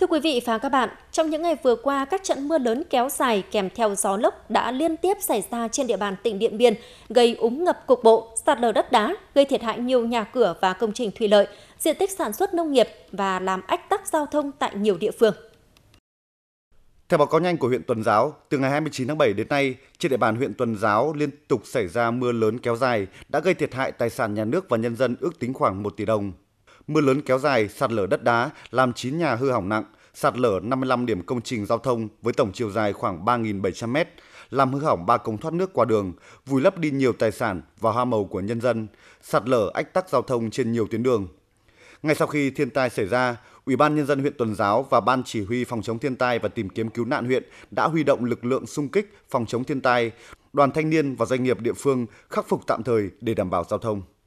Thưa quý vị và các bạn, trong những ngày vừa qua, các trận mưa lớn kéo dài kèm theo gió lốc đã liên tiếp xảy ra trên địa bàn tỉnh Điện Biên, gây úng ngập cục bộ, sạt lở đất đá, gây thiệt hại nhiều nhà cửa và công trình thủy lợi, diện tích sản xuất nông nghiệp và làm ách tắc giao thông tại nhiều địa phương. Theo báo cáo nhanh của huyện Tuần Giáo, từ ngày 29 tháng 7 đến nay, trên địa bàn huyện Tuần Giáo liên tục xảy ra mưa lớn kéo dài đã gây thiệt hại tài sản nhà nước và nhân dân ước tính khoảng 1 tỷ đồng. Mưa lớn kéo dài, sạt lở đất đá làm 9 nhà hư hỏng nặng, sạt lở 55 điểm công trình giao thông với tổng chiều dài khoảng 3.700 mét, làm hư hỏng ba cống thoát nước qua đường, vùi lấp đi nhiều tài sản và hoa màu của nhân dân, sạt lở ách tắc giao thông trên nhiều tuyến đường. Ngay sau khi thiên tai xảy ra, Ủy ban nhân dân huyện Tuần Giáo và Ban chỉ huy phòng chống thiên tai và tìm kiếm cứu nạn huyện đã huy động lực lượng xung kích phòng chống thiên tai, đoàn thanh niên và doanh nghiệp địa phương khắc phục tạm thời để đảm bảo giao thông.